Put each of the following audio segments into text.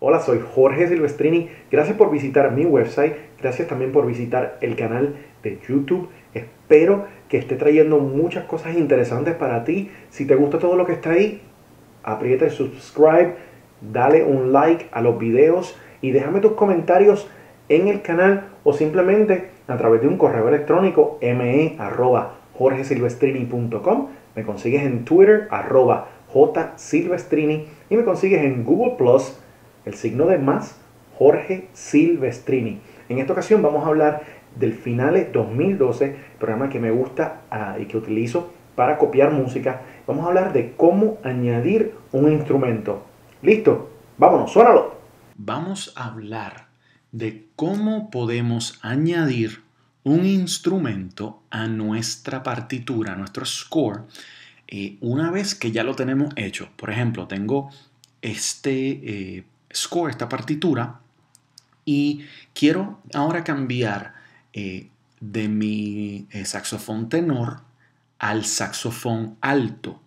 Hola, soy Jorge Silvestrini. Gracias por visitar mi website. Gracias también por visitar el canal de YouTube. Espero que esté trayendo muchas cosas interesantes para ti. Si te gusta todo lo que está ahí, aprieta subscribe, dale un like a los videos y déjame tus comentarios en el canal o simplemente a través de un correo electrónico me Me consigues en Twitter arroba jsilvestrini y me consigues en Google Plus el signo de más, Jorge Silvestrini. En esta ocasión vamos a hablar del Finale 2012, programa que me gusta ah, y que utilizo para copiar música. Vamos a hablar de cómo añadir un instrumento. ¿Listo? Vámonos, suénalo. Vamos a hablar de cómo podemos añadir un instrumento a nuestra partitura, a nuestro score, eh, una vez que ya lo tenemos hecho. Por ejemplo, tengo este eh, score, esta partitura, y quiero ahora cambiar eh, de mi eh, saxofón tenor al saxofón alto.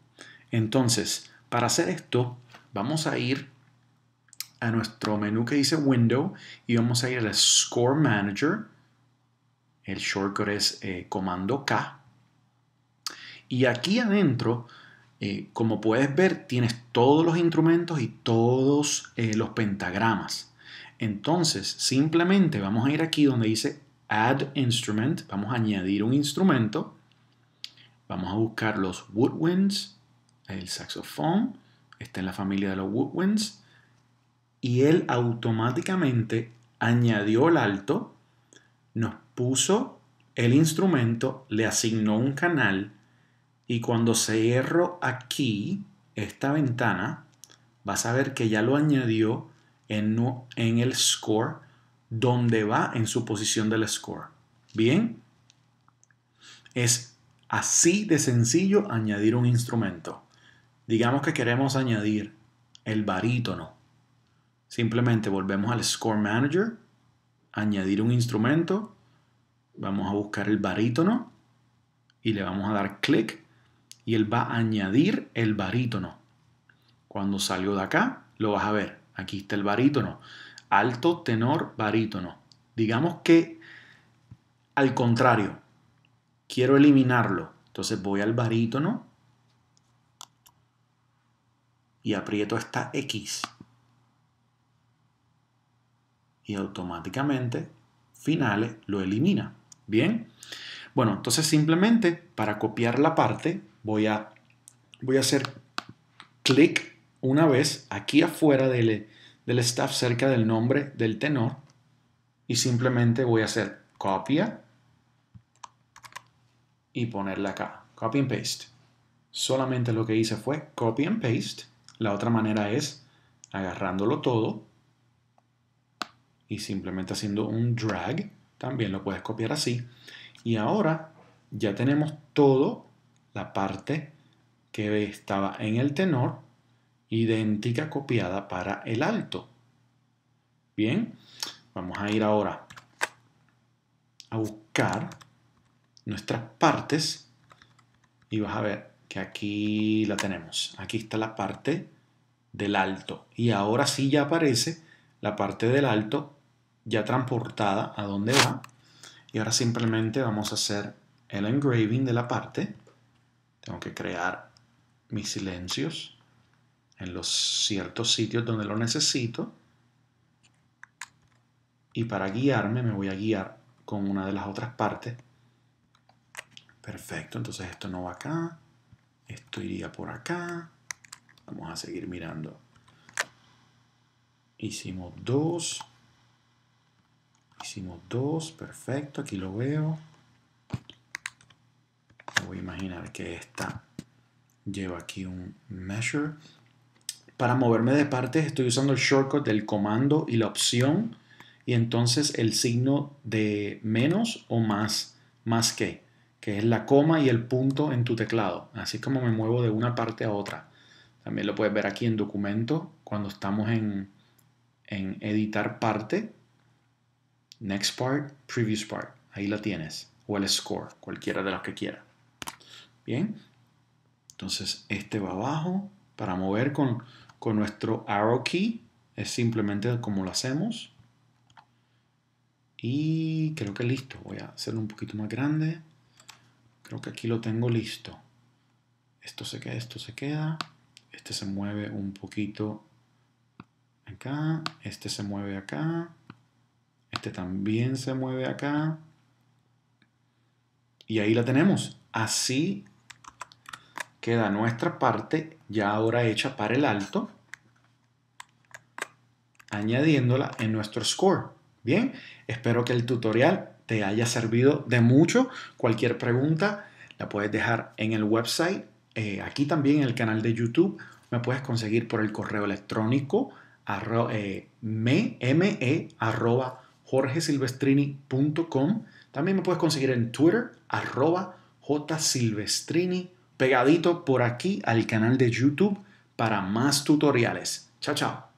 Entonces, para hacer esto, vamos a ir a nuestro menú que dice Window y vamos a ir al Score Manager. El shortcut es eh, Comando K. Y aquí adentro eh, como puedes ver, tienes todos los instrumentos y todos eh, los pentagramas. Entonces, simplemente vamos a ir aquí donde dice Add Instrument. Vamos a añadir un instrumento. Vamos a buscar los woodwinds, el saxofón. Está en la familia de los woodwinds. Y él automáticamente añadió el alto, nos puso el instrumento, le asignó un canal, y cuando cierro aquí esta ventana, vas a ver que ya lo añadió en, en el score donde va en su posición del score. Bien, es así de sencillo añadir un instrumento. Digamos que queremos añadir el barítono. Simplemente volvemos al Score Manager, añadir un instrumento, vamos a buscar el barítono y le vamos a dar clic y él va a añadir el barítono. Cuando salió de acá, lo vas a ver. Aquí está el barítono. Alto, tenor, barítono. Digamos que al contrario, quiero eliminarlo. Entonces voy al barítono y aprieto esta X. Y automáticamente finales lo elimina. Bien. Bueno, entonces simplemente para copiar la parte voy a, voy a hacer clic una vez aquí afuera del, del staff cerca del nombre del tenor y simplemente voy a hacer copia y ponerla acá, copy and paste. Solamente lo que hice fue copy and paste. La otra manera es agarrándolo todo y simplemente haciendo un drag. También lo puedes copiar así. Y ahora ya tenemos todo la parte que estaba en el tenor, idéntica copiada para el alto. Bien, vamos a ir ahora a buscar nuestras partes y vas a ver que aquí la tenemos. Aquí está la parte del alto y ahora sí ya aparece la parte del alto ya transportada a donde va y ahora simplemente vamos a hacer el engraving de la parte tengo que crear mis silencios en los ciertos sitios donde lo necesito. Y para guiarme me voy a guiar con una de las otras partes. Perfecto, entonces esto no va acá. Esto iría por acá. Vamos a seguir mirando. Hicimos dos. Hicimos dos, perfecto, aquí lo veo voy a imaginar que esta lleva aquí un measure. Para moverme de partes estoy usando el shortcut del comando y la opción y entonces el signo de menos o más, más que, que es la coma y el punto en tu teclado, así como me muevo de una parte a otra. También lo puedes ver aquí en documento cuando estamos en, en editar parte, next part, previous part, ahí la tienes, o el score, cualquiera de los que quieras. Bien, entonces este va abajo. Para mover con, nuestro arrow key es simplemente como lo hacemos. Y creo que listo. Voy a hacerlo un poquito más grande. Creo que aquí lo tengo listo. Esto se queda, esto se queda. Este se mueve un poquito acá. Este se mueve acá. Este también se mueve acá. Y ahí la tenemos. Así queda nuestra parte ya ahora hecha para el alto, añadiéndola en nuestro score. Bien, espero que el tutorial te haya servido de mucho. Cualquier pregunta la puedes dejar en el website, eh, aquí también en el canal de YouTube. Me puedes conseguir por el correo electrónico mme eh, e, También me puedes conseguir en Twitter arroba jsilvestrini.com pegadito por aquí al canal de YouTube para más tutoriales. Chao, chao.